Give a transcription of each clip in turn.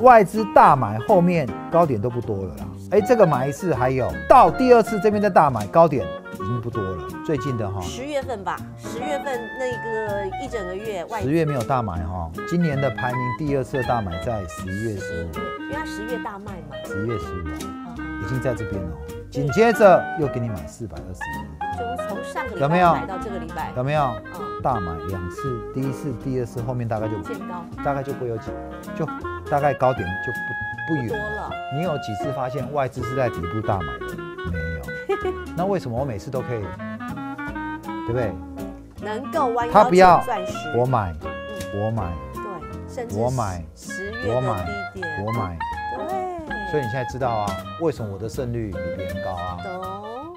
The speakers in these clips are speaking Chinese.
外资大买后面高点都不多了啦，哎，这个买一次还有，到第二次这边的大买，高点已经不多了。最近的哈，十月份吧，十月份那个一整个月外十月没有大买哈，今年的排名第二次大买在十一月十五，因为十月大卖嘛，十一月十五。已经在这边了，紧接着又给你买四百二十一，就从上个有没有买到这个礼拜有没有？嗯，大买两次，第一次、第二次后面大概就见高，大概就会有几，就大概高点就不不远多了。你有几次发现外资是在底部大买？的？没有，那为什么我每次都可以？对不对？能够弯腰捡钻石，我买，我买，对，甚至我买十月的低点，我买。所以你现在知道啊，为什么我的胜率比别人高啊？懂。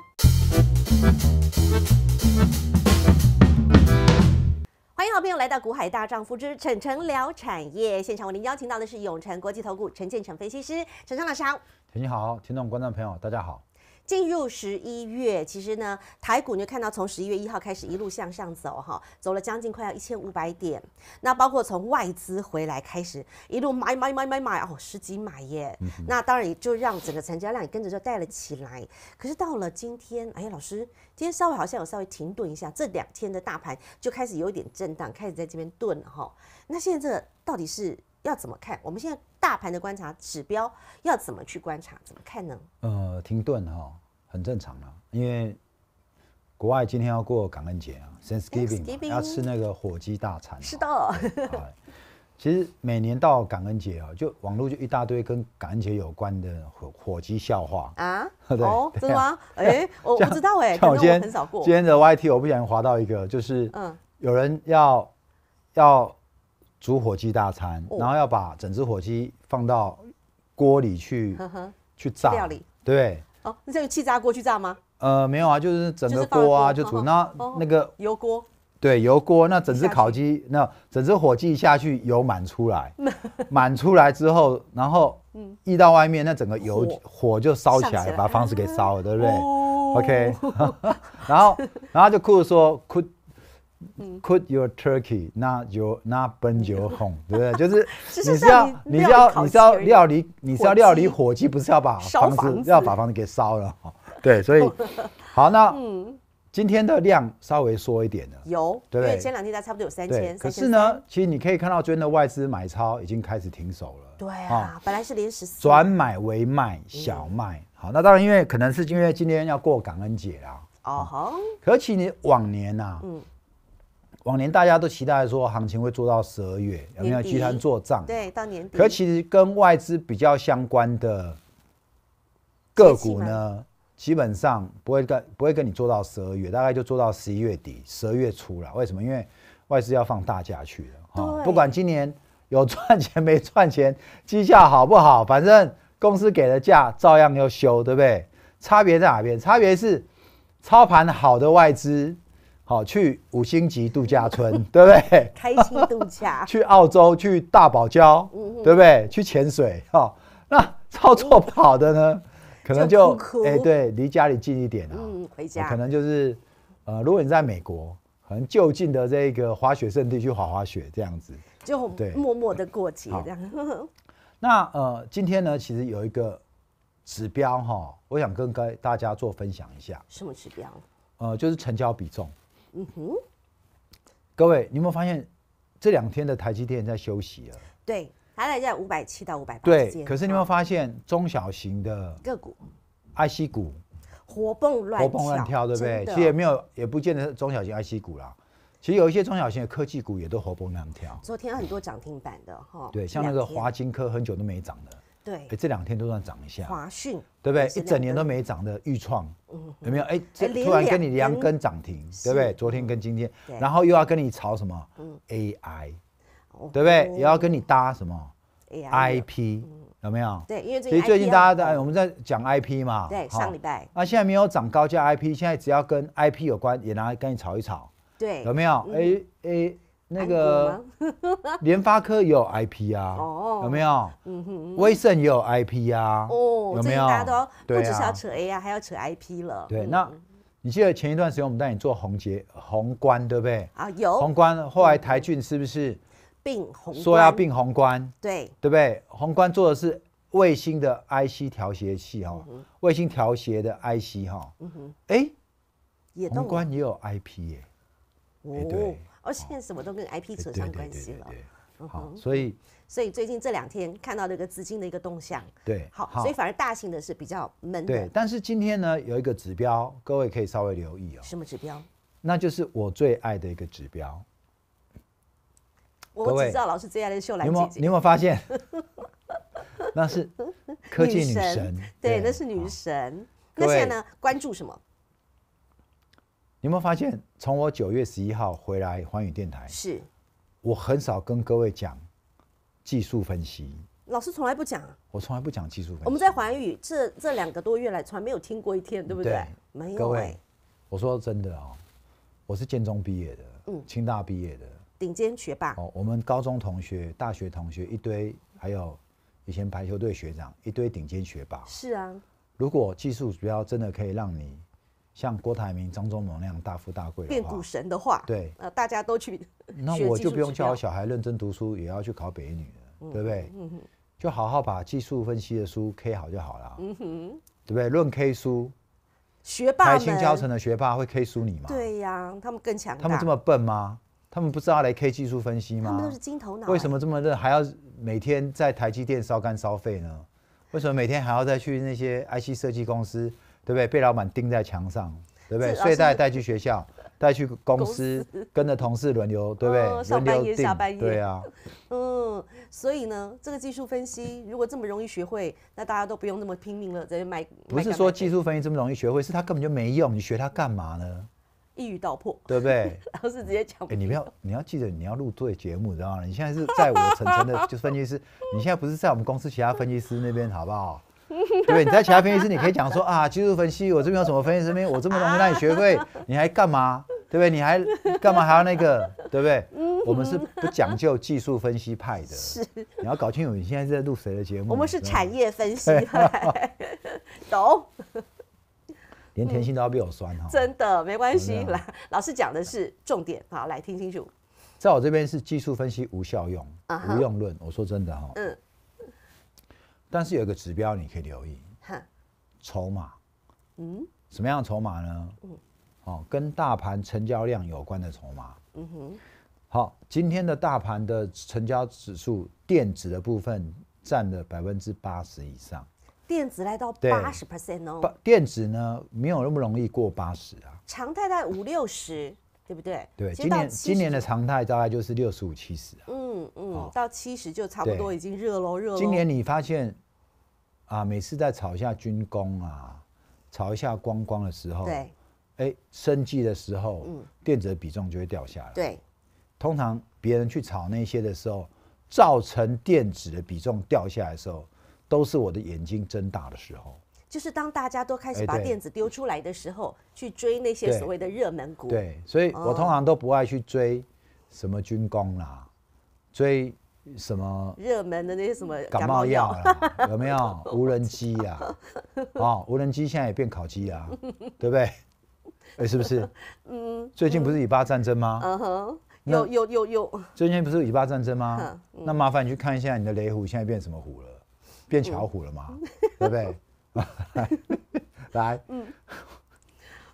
欢迎好朋友来到《股海大丈夫之晨晨聊产业》现场，为您邀请到的是永诚国际投顾陈建成分析师陈昌老师好。陈好，听众观众朋友大家好。进入十一月，其实呢，台股你就看到从十一月一号开始一路向上走，哈，走了将近快要一千五百点。那包括从外资回来开始，一路买买买买买，哦，十几买耶。那当然也就让整个成交量也跟着就带了起来。可是到了今天，哎呀，老师，今天稍微好像有稍微停顿一下，这两天的大盘就开始有点震荡，开始在这边顿，哈。那现在这到底是要怎么看？我们现在。大盘的观察指标要怎么去观察？怎么看呢？呃，停顿哈，很正常了，因为国外今天要过感恩节啊，Thanksgiving，要吃那个火鸡大餐。是的。其实每年到感恩节啊，就网络就一大堆跟感恩节有关的火火鸡笑话啊。哦，真的吗？哎，我我不知道哎。像我今天很少过。今天的 Y T，我不小心划到一个，就是嗯，有人要要。煮火鸡大餐，然后要把整只火鸡放到锅里去去炸，对。哦，那这个气炸锅去炸吗？呃，没有啊，就是整个锅啊就煮。那那个油锅。对，油锅。那整只烤鸡，那整只火鸡下去油满出来，满出来之后，然后溢到外面，那整个油火就烧起来，把房子给烧了，对不对？OK，然后 然后就哭着说哭。Put your turkey, not your, not burn your home，对不对？就是 你是要，你是要，你是要料理，你是要料理火鸡，不是要把房子要把房子给烧了。对，所以 好，那今天的量稍微缩一点了，有，对不前两天家差不多有三千，可是呢，其实你可以看到最近的外资买超已经开始停手了。对啊，本来是连十四转买为卖，小卖。好，那当然因为可能是因为今天要过感恩节啊。哦可而且你往年啊，嗯。往年大家都期待说行情会做到十二月，有没有集团做账，对，到年底。可其实跟外资比较相关的个股呢，基本上不会跟不会跟你做到十二月，大概就做到十一月底、十二月初了。为什么？因为外资要放大假去了。对，不管今年有赚钱没赚钱，绩效好不好，反正公司给的假照样要修，对不对？差别在哪边？差别是操盘好的外资。好，去五星级度假村，对不对？开心度假。去澳洲，去大堡礁，对不对？去潜水。哈，那操作不好的呢，可能就哎，对，离家里近一点啊，回家。可能就是，呃，如果你在美国，可能就近的这个滑雪胜地去滑滑雪，这样子。就对，默默的过节这样。那呃，今天呢，其实有一个指标哈，我想跟该大家做分享一下。什么指标？呃，就是成交比重。嗯哼，各位，你有没有发现这两天的台积电在休息了？对，它在在五百七到五百八之间。对，可是你有没有发现中小型的个股、IC 股活蹦乱活蹦乱跳，对不对？其实也没有，也不见得是中小型 IC 股啦。其实有一些中小型的科技股也都活蹦乱跳。昨天很多涨停板的哈，对，像那个华金科很久都没涨了。对，哎，这两天都算涨一下，华讯，对不对？一整年都没涨的，预创，有没有？哎，突然跟你两根涨停，对不对？昨天跟今天，然后又要跟你炒什么？嗯，AI，对不对？也要跟你搭什么？IP，有没有？对，因为最近大家在我们在讲 IP 嘛，对，上礼拜，那现在没有涨高价 IP，现在只要跟 IP 有关也拿来跟你炒一炒，对，有没有？AA。那个 联发科也有 IP 啊，有没有？嗯哼，威盛也有 IP 啊，哦，有没有？大家都不不止要扯 A 啊，还要扯 IP 了。对，那你记得前一段时间我们带你做宏杰宏观，对不对？啊，有。宏观后来台俊是不是并宏？说要并宏观，对，对不对？宏观做的是卫星的 IC 调谐器哈，卫星调谐的 IC 哈，嗯哼，哎，宏观也有 IP 耶，哦。而现在什么都跟 IP 扯上关系了，好，所以所以最近这两天看到这个资金的一个动向，对，好，所以反而大型的是比较闷的。对，但是今天呢，有一个指标，各位可以稍微留意哦。什么指标？那就是我最爱的一个指标。我只知道老师最爱的是秀兰姐姐，你有没有发现？那是科技女神，对，那是女神。那现在呢，关注什么？有没有发现，从我九月十一号回来环宇电台，是，我很少跟各位讲技术分析。老师从来不讲，我从来不讲技术分析。我们在环宇这这两个多月来，从来没有听过一天，对不对？各位，我说真的哦，我是建中毕业的，嗯，清大毕业的，顶尖学霸。哦，我们高中同学、大学同学一堆，还有以前排球队学长一堆，顶尖学霸。是啊，如果技术指标真的可以让你。像郭台铭、张忠谋那样大富大贵变股神的话，对，呃，大家都去。那我就不用叫我小孩认真读书，也要去考北女了，对不对？就好好把技术分析的书 K 好就好了，嗯哼，对不对？论 K 书，学霸。台青教程的学霸会 K 书你吗？对呀，他们更强大。他们这么笨吗？他们不知道来 K 技术分析吗？他们都是金头脑。为什么这么笨？还要每天在台积电烧干烧费呢？为什么每天还要再去那些 IC 设计公司？对不对？被老板钉在墙上，对不对？睡袋带去学校，带去公司，跟着同事轮流，对不对？上半夜，下半夜，对啊。嗯，所以呢，这个技术分析如果这么容易学会，那大家都不用那么拼命了，在买。不是说技术分析这么容易学会，是他根本就没用，你学它干嘛呢？一语道破，对不对？老师直接讲。哎，你不要，你要记得你要录对节目，知道吗？你现在是在我晨晨的就分析师，你现在不是在我们公司其他分析师那边，好不好？对，你在其他分析师，你可以讲说啊，技术分析，我这边有什么分析，这边我这么容易让你学会，你还干嘛？对不对？你还干嘛还要那个？对不对？我们是不讲究技术分析派的。是。你要搞清楚你现在在录谁的节目。我们是产业分析派，懂？连甜心都要被我酸哈。真的没关系来，老师讲的是重点，好来听清楚。在我这边是技术分析无效用，无用论。我说真的哈。嗯。但是有一个指标你可以留意，哈，筹码，嗯，什么样筹码呢？嗯，哦，跟大盘成交量有关的筹码，嗯哼。好，今天的大盘的成交指数，电子的部分占了百分之八十以上，电子来到八十 percent 哦。电子呢，没有那么容易过八十啊，常态在五六十，对不对？对，今年今年的常态大概就是六十五七十啊，嗯嗯，到七十就差不多已经热喽热。今年你发现？啊，每次在炒一下军工啊，炒一下光光的时候，对，哎，升绩的时候，嗯，电子比重就会掉下来。对，通常别人去炒那些的时候，造成电子的比重掉下来的时候，都是我的眼睛睁大的时候。就是当大家都开始把电子丢出来的时候，去追那些所谓的热门股。对，所以我通常都不爱去追什么军工啦，追。什么热门的那些什么感冒药了？有没有无人机呀？哦，无人机现在也变烤鸡啊，对不对？哎，是不是？嗯。最近不是以巴战争吗？嗯哼，有又又又。最近不是以巴战争吗？那麻烦你去看一下你的雷虎，现在变什么虎了？变巧虎了吗？对不对？来，嗯。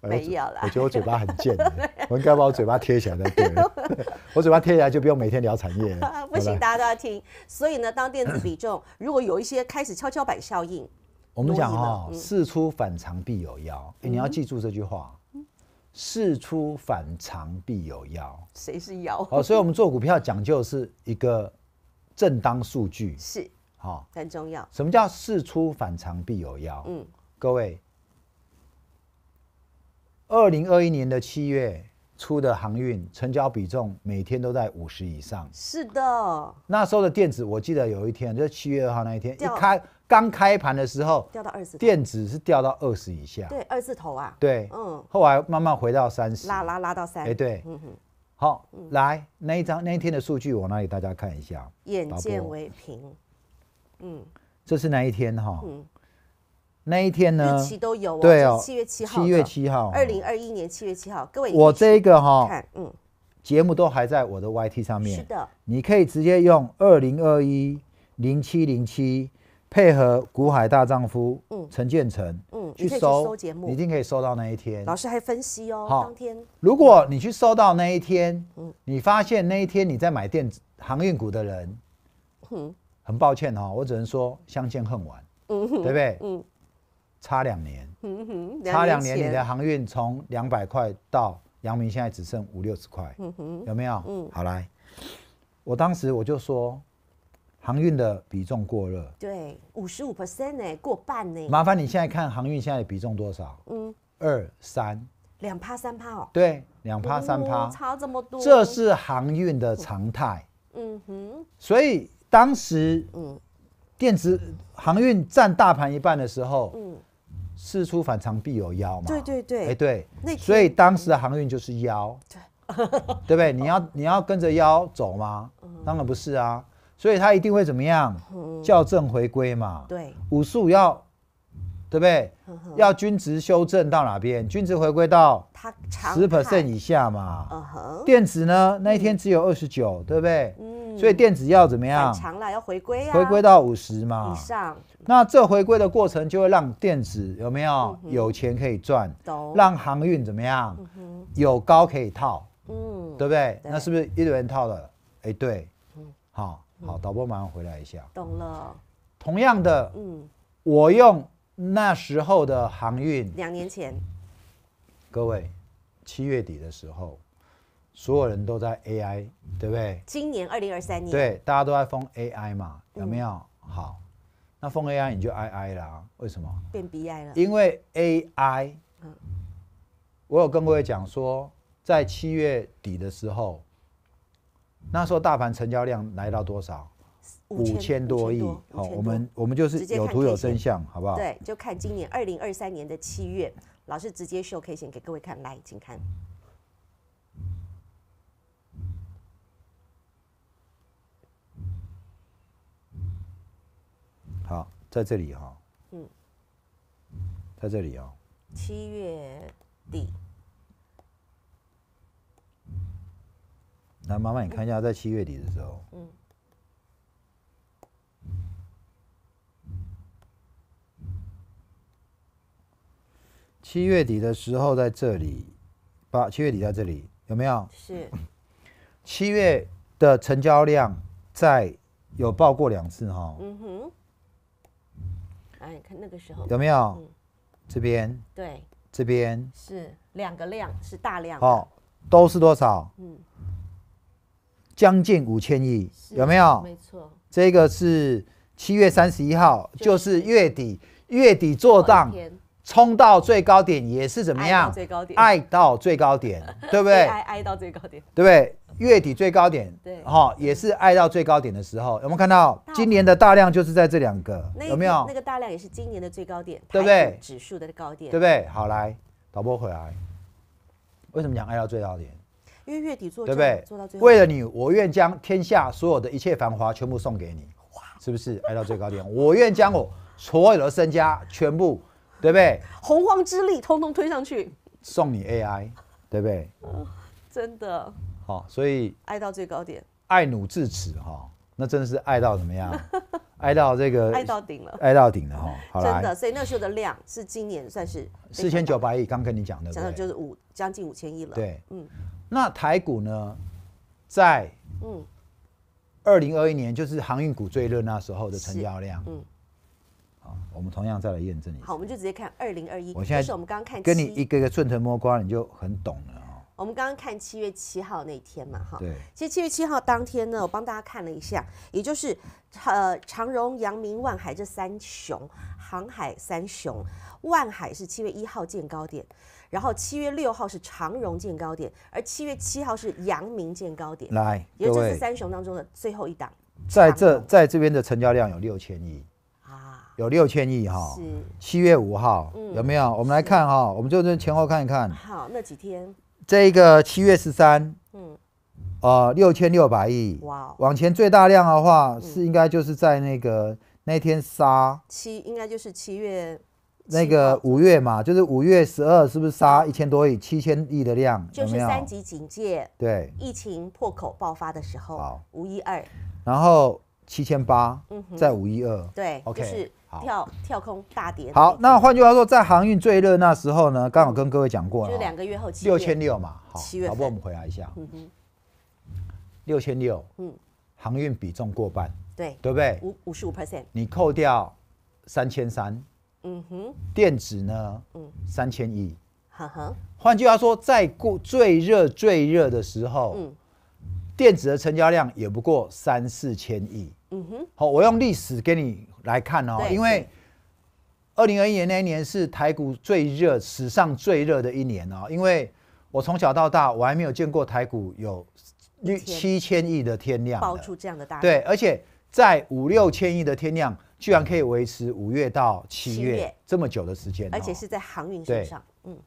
没有啦，我觉得我嘴巴很贱，我应该把我嘴巴贴起来的。对，我嘴巴贴起来就不用每天聊产业。不行，大家都要听。所以呢，当电子比重如果有一些开始跷跷板效应，我们讲哦，事出反常必有妖，你要记住这句话。事出反常必有妖，谁是妖？哦，所以我们做股票讲究是一个正当数据是好，很重要。什么叫事出反常必有妖？嗯，各位。二零二一年的七月初的航运成交比重每天都在五十以上。是的，那时候的电子，我记得有一天就是七月二号那一天，一开刚开盘的时候，掉到二十，电子是掉到二十以下。对，二字头啊。对，嗯。后来慢慢回到三十，拉拉拉到三十。哎，对，嗯哼。好，来那一张那一天的数据，我拿给大家看一下。眼见为凭，嗯。这是那一天哈。那一天呢？日期都有，对哦，七月七号，七月七号，二零二一年七月七号。各位，我这个哈，嗯，节目都还在我的 YT 上面。是的，你可以直接用二零二一零七零七配合古海大丈夫，嗯，陈建成，嗯，去搜节目，一定可以搜到那一天。老师还分析哦，当天，如果你去搜到那一天，嗯，你发现那一天你在买电子航运股的人，嗯，很抱歉哦，我只能说相见恨晚，嗯，对不对？嗯。差两年，嗯哼，差两年，你的航运从两百块到阳明现在只剩五六十块，嗯哼，有没有？嗯，好来，我当时我就说，航运的比重过热，对，五十五 percent 呢，过半呢。麻烦你现在看航运现在的比重多少？嗯，二三，两趴三趴哦。对，两趴三趴，差这么多，这是航运的常态。嗯哼，所以当时，嗯，电子航运占大盘一半的时候，嗯。事出反常必有妖嘛，对对对，哎对，所以当时的航运就是妖，对，对不对？你要你要跟着妖走吗？当然不是啊，所以他一定会怎么样？校正回归嘛，对，五十五要，对不对？要均值修正到哪边？均值回归到十 percent 以下嘛，电子呢那一天只有二十九，对不对？嗯，所以电子要怎么样？长了要回归啊，回归到五十嘛以上。那这回归的过程就会让电子有没有有钱可以赚？让航运怎么样有高可以套？嗯，对不对？那是不是一轮套的？哎，对。好，好，导播马上回来一下。懂了。同样的，嗯，我用那时候的航运，两年前，各位七月底的时候，所有人都在 AI，对不对？今年二零二三年，对，大家都在封 AI 嘛，有没有？好。那封 AI 你就 II 啦，为什么变 BI 了？因为 AI，嗯，我有跟各位讲说，在七月底的时候，那时候大盘成交量来到多少？五千多亿。好，我们我们就是有图有真相，好不好？对，就看今年二零二三年的七月，老师直接 show K 线给各位看，来，请看。好，在这里哈。嗯，在这里啊。七月底。来，妈妈，你看一下，在七月底的时候。嗯。七月底的时候，在这里，八七月底在这里有没有？是。七月的成交量在有报过两次哈。嗯哼。哎，看那个时候有没有？嗯，这边对，这边是两个量，是大量。好，都是多少？嗯，将近五千亿，有没有？没错，这个是七月三十一号，就是月底，月底做账。冲到最高点也是怎么样？最高点，爱到最高点，对不对？爱爱到最高点，对不对？月底最高点，对，好，也是爱到最高点的时候。有没有看到今年的大量就是在这两个？有没有？那个大量也是今年的最高点，对不对？指数的高点，对不对？好来导播回来。为什么讲爱到最高点？因为月底做对不对？做到最为了你，我愿将天下所有的一切繁华全部送给你，是不是？爱到最高点，我愿将我所有的身家全部。对不对？洪荒之力，通通推上去，送你 AI，对不对？真的。好，所以爱到最高点，爱努至此哈，那真的是爱到怎么样？爱到这个爱到顶了，爱到顶了哈。真的，所以那时候的量是今年算是四千九百亿，刚跟你讲的。讲的就是五将近五千亿了。对，嗯。那台股呢，在嗯二零二一年就是航运股最热那时候的成交量，嗯。我们同样再来验证一下。好，我们就直接看二零二一，就是我们刚刚看跟你一个个顺藤摸瓜，你就很懂了我们刚刚看七月七号那一天嘛，哈。对。其实七月七号当天呢，我帮大家看了一下，也就是呃长荣、阳明、万海这三雄，航海三雄，万海是七月一号见高点，然后七月六号是长荣见高点，而七月七号是阳明见高点。来，也就是三雄当中的最后一档，在这在这边的成交量有六千亿。有六千亿哈，是七月五号，有没有？我们来看哈，我们就这前后看一看。好，那几天，这个七月十三，嗯，呃，六千六百亿，哇，往前最大量的话是应该就是在那个那天杀七，应该就是七月那个五月嘛，就是五月十二是不是杀一千多亿，七千亿的量？就是三级警戒，对，疫情破口爆发的时候，五一二，然后七千八，嗯，在五一二，对，就是。跳跳空大跌。好，那换句话说，在航运最热那时候呢，刚好跟各位讲过了，就两个月后七六千六嘛。好，好不我们回来一下。嗯哼，六千六。嗯。航运比重过半。对。对不对？五五十五 percent。你扣掉三千三。嗯哼。电子呢？嗯。三千亿。哈哈，换句话说，在过最热最热的时候，嗯，电子的成交量也不过三四千亿。嗯哼。好，我用历史给你。来看哦，因为二零二一年那一年是台股最热、史上最热的一年哦。因为我从小到大，我还没有见过台股有六七千亿的天量爆出这样的大，对，而且在五六千亿的天量，居然可以维持五月到七月这么久的时间，而且是在航运身上。嗯，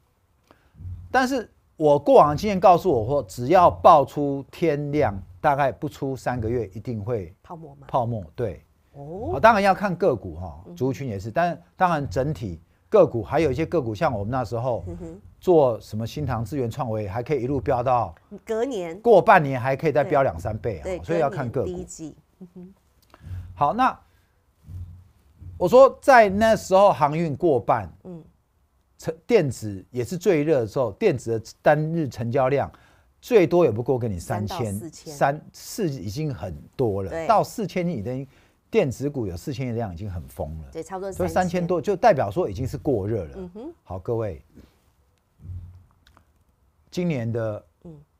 但是我过往的经验告诉我说，只要爆出天量，大概不出三个月一定会泡沫吗？泡沫，对。哦，当然要看个股哈，族群也是，但当然整体个股还有一些个股，像我们那时候做什么新唐资源、创维，还可以一路飙到隔年过半年还可以再飙两三倍啊，所以要看个股。好，那我说在那时候航运过半，嗯，成电子也是最热的时候，电子的单日成交量最多也不过给你三千三，四已经很多了，到四千已经。电子股有四千亿量已经很疯了，对，差不多，所以三千多就代表说已经是过热了。嗯哼，好，各位，今年的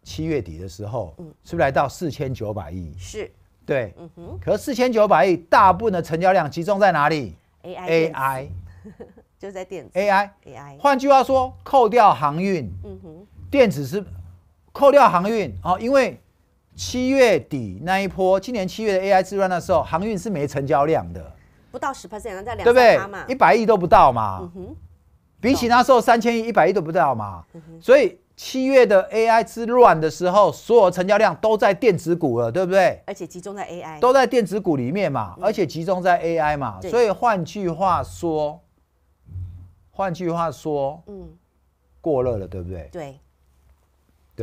七月底的时候，是不是来到四千九百亿？是，对，嗯哼。可是四千九百亿大部分的成交量集中在哪里？AI，AI，就在电子。AI，AI。换句话说，扣掉航运，嗯哼，电子是扣掉航运啊，因为。七月底那一波，今年七月的 AI 之乱的时候，航运是没成交量的，不到十 percent，在两不对？一百亿都不到嘛。嗯比起那时候三千亿，一百亿都不到嘛。所以七月的 AI 之乱的时候，所有成交量都在电子股了，对不对？而且集中在 AI，都在电子股里面嘛，而且集中在 AI 嘛。所以换句话说，换句话说，嗯，过热了，对不对？对。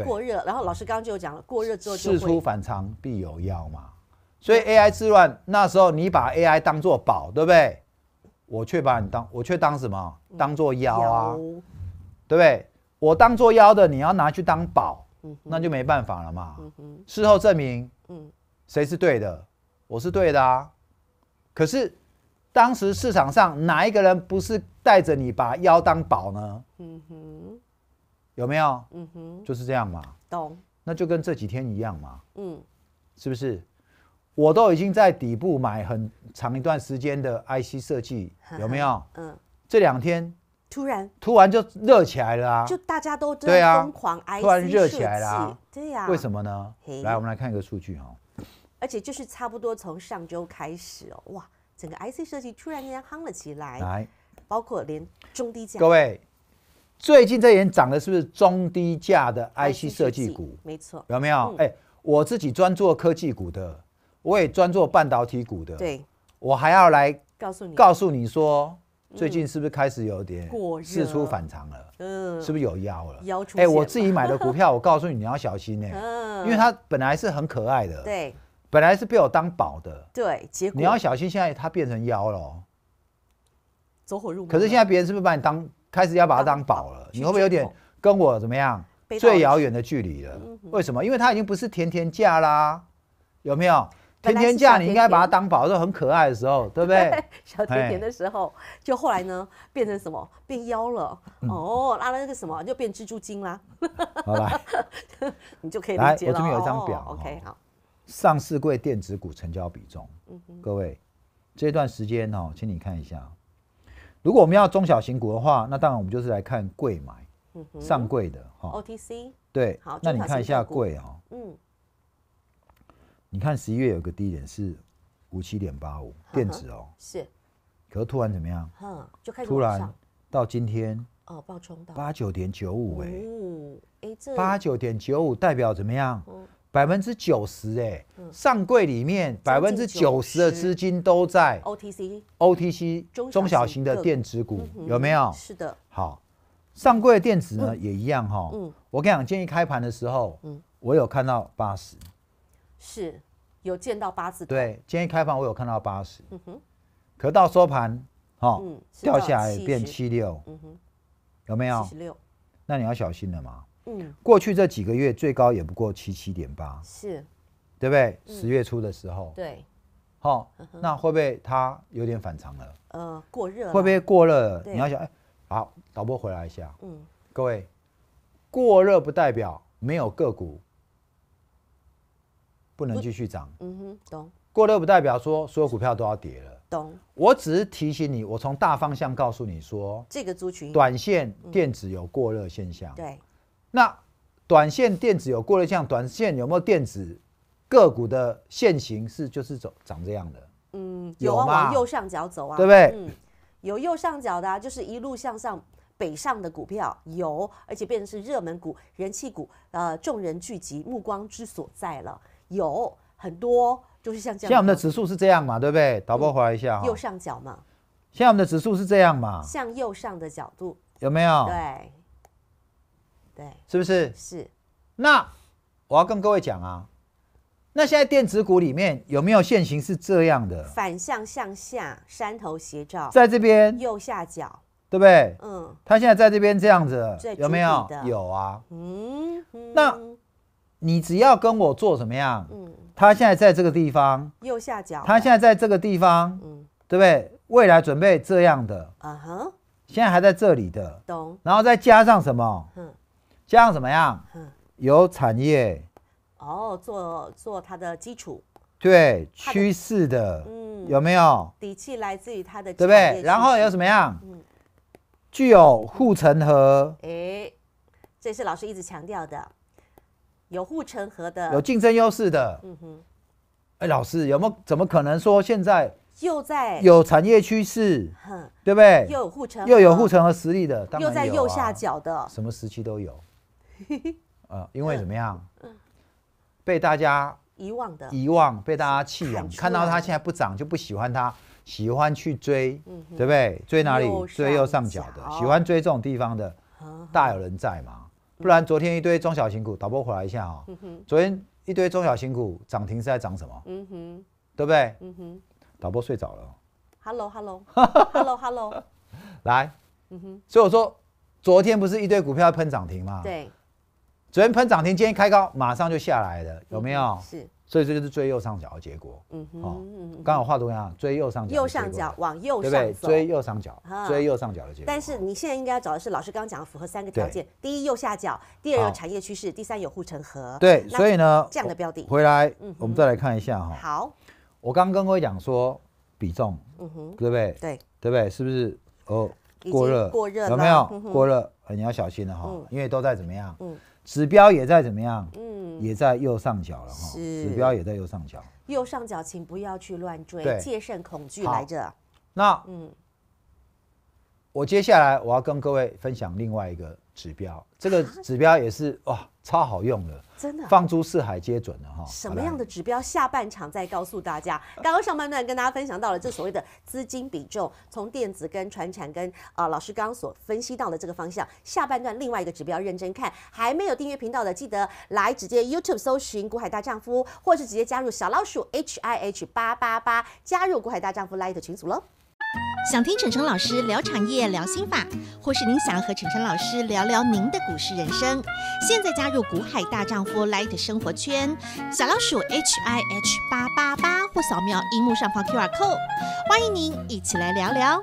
过热，然后老师刚刚就讲了，过热之后事出反常必有妖嘛。所以 AI 自乱，那时候你把 AI 当做宝，对不对？我却把你当，我却当什么？当做妖啊，对不对？我当做妖的，你要拿去当宝，那就没办法了嘛。事后证明，嗯，谁是对的？我是对的啊。可是当时市场上哪一个人不是带着你把妖当宝呢？嗯哼。有没有？嗯哼，就是这样嘛。懂。那就跟这几天一样嘛。嗯，是不是？我都已经在底部买很长一段时间的 IC 设计，有没有？嗯。这两天突然突然就热起来了啊！就大家都对啊，疯狂 IC 突然热起来了啊！对呀。为什么呢？来，我们来看一个数据哈。而且就是差不多从上周开始哦，哇，整个 IC 设计突然间夯了起来，来，包括连中低价。各位。最近这年涨的是不是中低价的 IC 设计股？没错，有没有？哎，我自己专做科技股的，我也专做半导体股的。对，我还要来告诉你，告诉你说，最近是不是开始有点事出反常了？嗯，是不是有妖了？妖出？哎，我自己买的股票，我告诉你，你要小心嗯，因为它本来是很可爱的，对，本来是被我当宝的，对，结果你要小心，现在它变成妖了，走火入魔。可是现在别人是不是把你当？开始要把它当宝了，你会不会有点跟我怎么样最遥远的距离了？为什么？因为它已经不是甜甜价啦，有没有？甜甜价你应该把它当宝，就很可爱的时候，对不对？小甜甜的时候，就后来呢变成什么？变妖了哦，拉了那个什么，就变蜘蛛精啦。来，你就可以理解了。我这边有一张表，OK，好。上市柜电子股成交比重，各位这段时间哦，请你看一下。如果我们要中小型股的话，那当然我们就是来看贵买，上柜的哈。OTC 对，好，那你看一下贵哦，嗯，你看十一月有个低点是五七点八五，电子哦是，可是突然怎么样？突就开始到今天哦，爆冲到八九点九五哎，八九点九五代表怎么样？百分之九十哎，上柜里面百分之九十的资金都在 OTC，OTC 中小型的电子股有没有？是的。好，上柜的电子呢也一样哈。嗯，我跟你讲，建议开盘的时候，嗯，我有看到八十，是有见到八字。对，建议开盘我有看到八十。嗯哼。可到收盘，哈，掉下来变七六。嗯哼。有没有？七六。那你要小心了嘛。嗯，过去这几个月最高也不过七七点八，是，对不对？十月初的时候，对，好，那会不会它有点反常了？呃，过热，会不会过热？你要想，哎，好，导播回来一下。嗯，各位，过热不代表没有个股不能继续涨。嗯哼，懂。过热不代表说所有股票都要跌了。懂。我只是提醒你，我从大方向告诉你说，这个族群短线电子有过热现象。对。那短线电子有过了，像短线有没有电子个股的线形是就是走长这样的？嗯，有啊，往右上角走啊，对不对？嗯，有右上角的，就是一路向上北上的股票有，而且变成是热门股、人气股，呃，众人聚集目光之所在了。有很多就是像这样。像我们的指数是这样嘛？对不对？导播回来一下，右上角嘛。像我们的指数是这样嘛？向右上的角度有没有？对。是不是？是。那我要跟各位讲啊，那现在电子股里面有没有现形是这样的？反向向下，山头斜照，在这边右下角，对不对？嗯。他现在在这边这样子，有没有？有啊。嗯。那你只要跟我做什么样？嗯。他现在在这个地方，右下角。他现在在这个地方，嗯，对不对？未来准备这样的。啊哈。现在还在这里的。懂。然后再加上什么？嗯。这样怎么样？有产业哦，做做它的基础，对趋势的，嗯，有没有底气来自于它的对不对？然后有什么样？嗯，具有护城河。哎，这是老师一直强调的，有护城河的，有竞争优势的。嗯哼，哎，老师有没有？怎么可能说现在又在有产业趋势？对不对？又有护城又有护城河实力的，又在右下角的，什么时期都有。呃，因为怎么样？嗯，被大家遗忘的遗忘，被大家弃养，看到它现在不涨，就不喜欢它，喜欢去追，对不对？追哪里？追右上角的，喜欢追这种地方的，大有人在嘛。不然昨天一堆中小型股导播回来一下啊，昨天一堆中小型股涨停是在涨什么？嗯哼，对不对？嗯哼，导播睡着了。Hello，Hello，Hello，Hello。来，嗯哼。所以我说，昨天不是一堆股票要喷涨停嘛？对。昨天喷涨停，今天一开高马上就下来了，有没有？是，所以这就是追右上角的结果。嗯哼，刚好图一样，追右上角，右上角往右上走，对不对？追右上角，追右上角的结果。但是你现在应该要找的是，老师刚刚讲的符合三个条件：第一，右下角；第二，有产业趋势；第三，有护城河。对，所以呢，这样的标的回来，嗯，我们再来看一下哈。好，我刚刚跟各位讲说比重，嗯哼，对不对？对，对不对？是不是？哦，过热，过热，有没有？过热，你要小心了哈，因为都在怎么样？嗯。指标也在怎么样？嗯，也在右上角了哈。指标也在右上角。右上角，请不要去乱追，借慎恐惧来着。那嗯，我接下来我要跟各位分享另外一个指标，这个指标也是哇，超好用的。真的放诸四海皆准了哈，什么样的指标下半场再告诉大家。刚刚上半段跟大家分享到了，这所谓的资金比重，从电子跟传产跟啊，老师刚刚所分析到的这个方向，下半段另外一个指标认真看。还没有订阅频道的，记得来直接 YouTube 搜寻“股海大丈夫”，或是直接加入小老鼠 H I H 八八八，加入“股海大丈夫”来的群组喽。想听晨晨老师聊产业、聊心法，或是您想和晨晨老师聊聊您的股市人生，现在加入“股海大丈夫 l i h t 生活圈，小老鼠 h i h 八八八或扫描荧幕上方 QR Code，欢迎您一起来聊聊。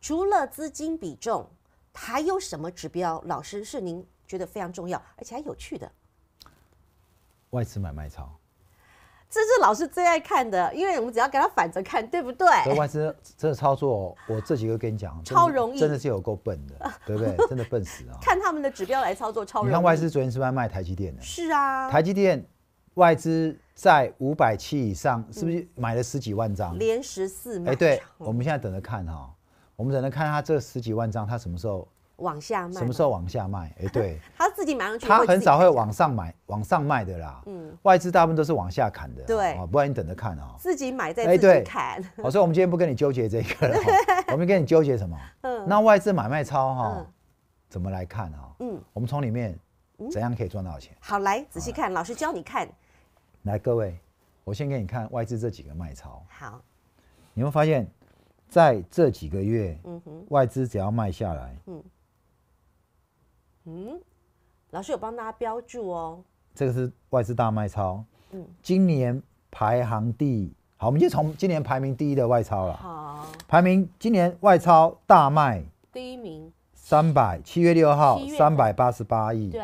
除了资金比重，还有什么指标？老师是您觉得非常重要而且还有趣的？外资买卖潮。这是老师最爱看的，因为我们只要给他反着看，对不对？外资这操作，我这几个跟你讲，超容易，真的是有够笨的，对不对？真的笨死啊！看他们的指标来操作，超容易。你看外资昨天是不是卖台积电的？是啊，台积电外资在五百七以上，是不是买了十几万张？连十四。哎，对，我们现在等着看哈，我们等着看他这十几万张，他什么时候？往下卖，什么时候往下卖？哎，对，他自己买上去，他很少会往上买、往上卖的啦。嗯，外资大部分都是往下砍的，对，啊，不然你等着看啊。自己买再自己砍。我说我们今天不跟你纠结这个了，我们跟你纠结什么？嗯，那外资买卖超哈，怎么来看啊？嗯，我们从里面怎样可以赚到钱？好，来仔细看，老师教你看。来，各位，我先给你看外资这几个卖超。好，你会发现在这几个月，嗯哼，外资只要卖下来，嗯。嗯，老师有帮大家标注哦。这个是外资大卖超，嗯，今年排行第，好，我们就从今年排名第一的外超了。好，排名今年外超大卖第一名，三百七月六号三百八十八亿，对。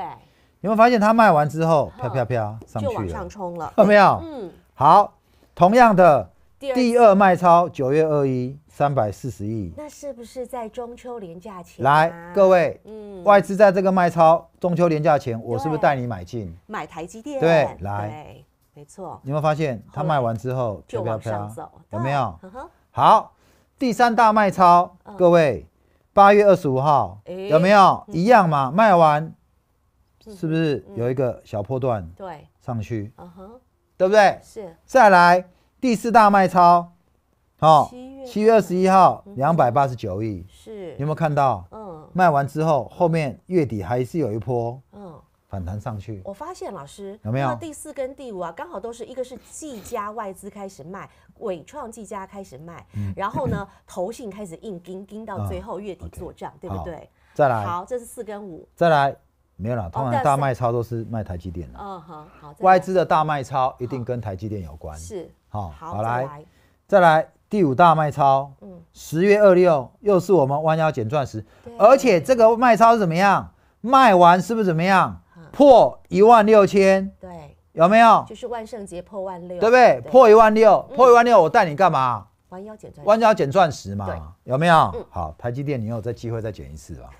有没有发现它卖完之后，飘飘飘上就往上冲了，到没有？嗯，好，同样的。第二卖超九月二一三百四十亿，那是不是在中秋连假前？来，各位，外资在这个卖超中秋连假前，我是不是带你买进？买台积电。对，来，没错。有没有发现它卖完之后就飙升？有没有？好，第三大卖超，各位八月二十五号有没有一样嘛？卖完是不是有一个小破段？对，上去，嗯哼，对不对？是，再来。第四大卖超，好，七月七月二十一号两百八十九亿，是有没有看到？嗯，卖完之后，后面月底还是有一波，嗯，反弹上去。我发现老师有没有第四跟第五啊？刚好都是，一个是技嘉外资开始卖，伟创技嘉开始卖，然后呢，投信开始硬盯盯到最后月底做账，对不对？再来，好，这是四跟五，再来。没有啦，通常大卖超都是卖台积电的。嗯哼，好，外资的大卖超一定跟台积电有关。是，好，好来，再来第五大卖超，嗯，十月二六又是我们弯腰捡钻石，而且这个卖超是怎么样？卖完是不是怎么样？破一万六千？对，有没有？就是万圣节破万六，对不对？破一万六，破一万六，我带你干嘛？玩家要捡钻石嘛？有没有？好，台积电，你有这机会再捡一次吧？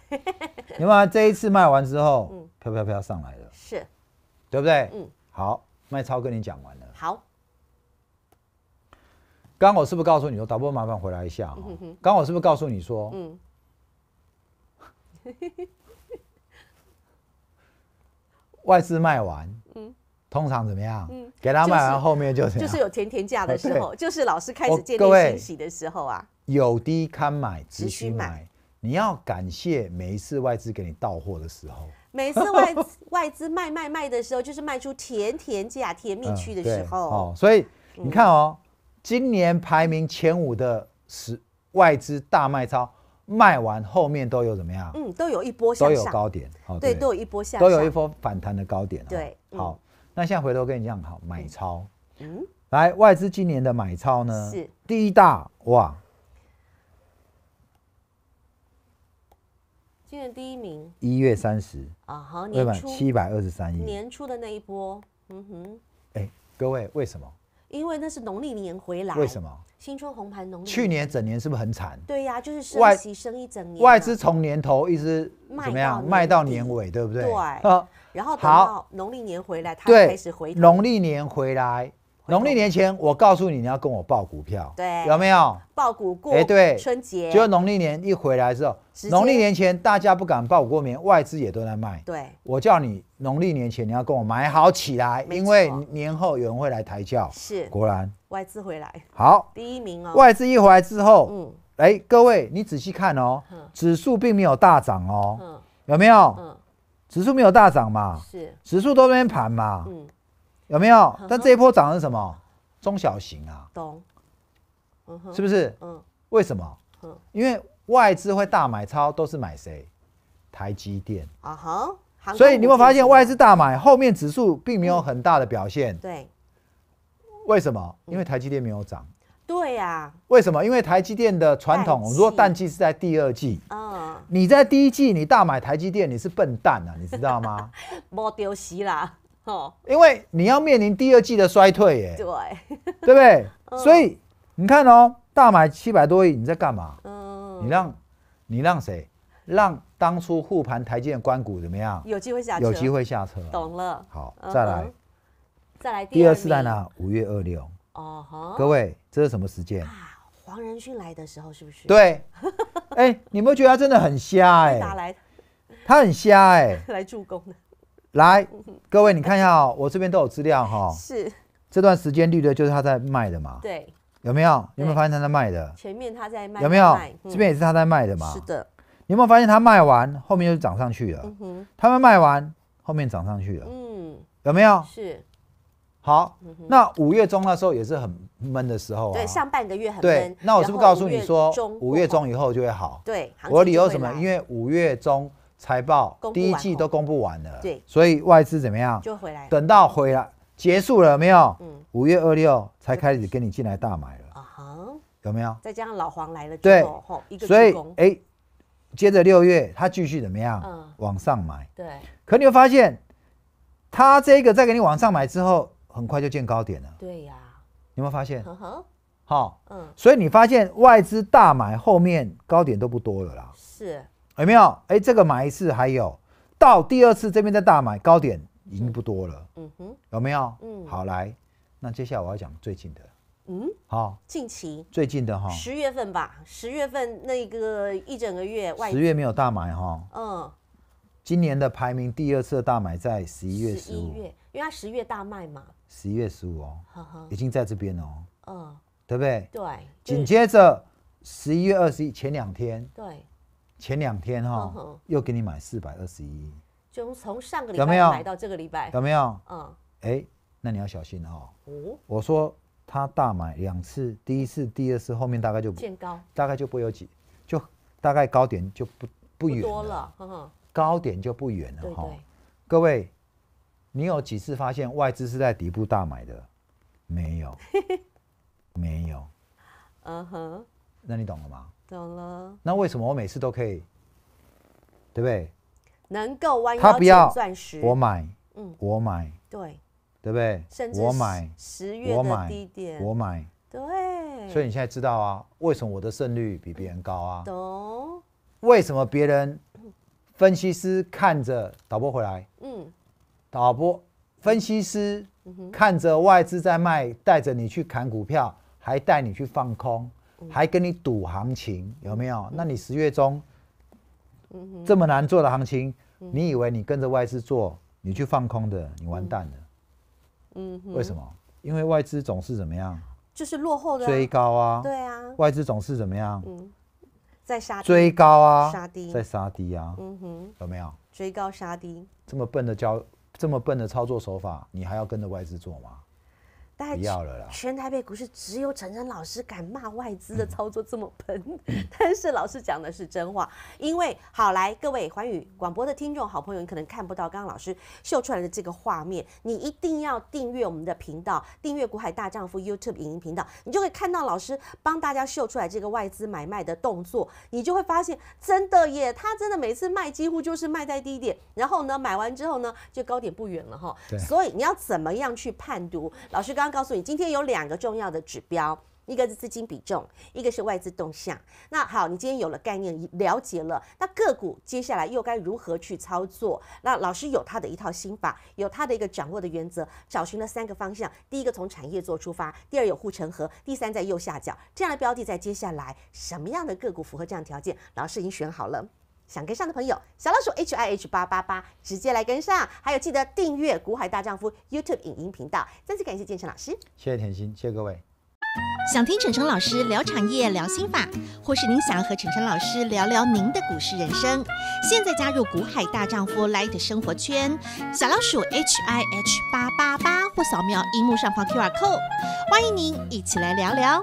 因 为这一次卖完之后，飘飘飘上来了，是，对不对？嗯，好，卖超跟你讲完了。好，刚我是不是告诉你说，导播麻烦回来一下？哈，刚我是不是告诉你说，嗯，外资卖完。通常怎么样？嗯，给他买完后面就是就是有甜甜价的时候，就是老师开始建立信心的时候啊。有低堪买，只需买。你要感谢每一次外资给你到货的时候，每次外外资卖卖卖的时候，就是卖出甜甜价、甜蜜区的时候。哦，所以你看哦，今年排名前五的十外资大卖超卖完后面都有怎么样？嗯，都有一波，都有高点。对，都有一波下，都有一波反弹的高点。对，好。那现在回头跟你讲好买超，嗯，来外资今年的买超呢？是第一大哇，今年第一名，一月三十啊，好年初七百二十三亿年初的那一波，嗯哼，哎，各位为什么？因为那是农历年回来，为什么？新春红盘，农历去年整年是不是很惨？对呀，就是外息升一整年，外资从年头一直怎么样卖到年尾，对不对？对啊。然后等到农历年回来，他开始回农历年回来。农历年前，我告诉你，你要跟我报股票，对，有没有报股过？哎，对，春节就农历年一回来之后，农历年前大家不敢报过年，外资也都在卖。对，我叫你农历年前你要跟我买好起来，因为年后有人会来抬轿。是，果然外资回来好第一名哦。外资一回来之后，嗯，哎，各位你仔细看哦，指数并没有大涨哦，有没有？指数没有大涨嘛？是，指数都在那盘嘛。嗯，有没有？但这一波涨的是什么？中小型啊。懂。是不是？嗯。为什么？因为外资会大买超，都是买谁？台积电。啊哈。所以你有没有发现，外资大买后面指数并没有很大的表现？对。为什么？因为台积电没有涨。对呀，为什么？因为台积电的传统，如果淡季是在第二季，嗯，你在第一季你大买台积电，你是笨蛋啊，你知道吗？没丢死啦，哦，因为你要面临第二季的衰退，耶，对，对不对？所以你看哦，大买七百多亿，你在干嘛？嗯，你让，你让谁？让当初护盘台积电关股怎么样？有机会下有机会下车，懂了。好，再来，再来第二次在哪？五月二六。哦，各位，这是什么时间啊？黄仁勋来的时候是不是？对，哎，你有没有觉得他真的很瞎哎？他很瞎哎，来助攻的。来，各位你看一下我这边都有资料哈。是，这段时间绿的就是他在卖的嘛。对，有没有？有没有发现他在卖的？前面他在卖，有没有？这边也是他在卖的嘛。是的。你有没有发现他卖完后面就涨上去了？他们卖完后面涨上去了，嗯，有没有？是。好，那五月中那时候也是很闷的时候啊。对，上半个月很闷。对，那我是不是告诉你说，五月中以后就会好？对，我理由什么？因为五月中财报第一季都公布完了，对，所以外资怎么样？就回来。等到回来结束了没有？嗯。五月二六才开始跟你进来大买了啊哈，有没有？再加上老黄来了之后，以一哎，接着六月他继续怎么样？嗯，往上买。对。可你会发现，他这个在给你往上买之后。很快就见高点了。对呀，有没有发现？好，嗯，所以你发现外资大买后面高点都不多了啦。是，有没有？哎，这个买一次还有，到第二次这边再大买，高点已经不多了。嗯哼，有没有？嗯，好，来，那接下来我要讲最近的。嗯，好，近期，最近的哈，十月份吧，十月份那个一整个月外，十月没有大买哈。嗯，今年的排名第二次的大买在十一月十五。因为它十月大卖嘛，十一月十五哦，已经在这边哦，嗯，对不对？对，紧接着十一月二十一前两天，对，前两天哈，又给你买四百二十一，就从上个礼拜有没有买到这个礼拜有没有？嗯，哎，那你要小心哦。哦，我说他大买两次，第一次、第二次后面大概就见高，大概就不会有几，就大概高点就不不远了，高点就不远了哈。各位。你有几次发现外资是在底部大买的？没有，没有。嗯哼，那你懂了吗？懂了。那为什么我每次都可以？对不对？能够弯腰捡钻石，我买。嗯，我买。对，对不对？甚至我买十月的低点，我买。对。所以你现在知道啊，为什么我的胜率比别人高啊？懂。为什么别人分析师看着导播回来？嗯。导播分析师看着外资在卖，带着你去砍股票，还带你去放空，还跟你赌行情，有没有？那你十月中这么难做的行情，你以为你跟着外资做，你去放空的，你完蛋了。嗯，为什么？因为外资总是怎么样？就是落后的追高啊。对啊，外资总是怎么样？嗯，在杀追高啊，杀低在杀低啊。嗯哼，有没有？追高杀低，这么笨的交这么笨的操作手法，你还要跟着外资做吗？啦。全台北股市，只有陈陈老师敢骂外资的操作这么喷，但是老师讲的是真话。因为，好来，各位环宇广播的听众、好朋友，你可能看不到刚刚老师秀出来的这个画面，你一定要订阅我们的频道，订阅股海大丈夫 YouTube 影音频道，你就会看到老师帮大家秀出来这个外资买卖的动作，你就会发现，真的耶，他真的每次卖几乎就是卖在低点，然后呢，买完之后呢，就高点不远了哈。对。所以你要怎么样去判读？老师刚。告诉你，今天有两个重要的指标，一个是资金比重，一个是外资动向。那好，你今天有了概念，了解了，那个股接下来又该如何去操作？那老师有他的一套心法，有他的一个掌握的原则，找寻了三个方向：第一个从产业做出发，第二有护城河，第三在右下角这样的标的。在接下来什么样的个股符合这样条件？老师已经选好了。想跟上的朋友，小老鼠 h i h 八八八直接来跟上，还有记得订阅《股海大丈夫》YouTube 影音频道。再次感谢建成老师，谢谢甜心，谢谢各位。想听陈诚老师聊产业、聊心法，或是您想和陈诚老师聊聊您的股市人生，现在加入《股海大丈夫》l i g h t 生活圈，小老鼠 h i h 八八八或扫描荧幕上方 QR Code，欢迎您一起来聊聊。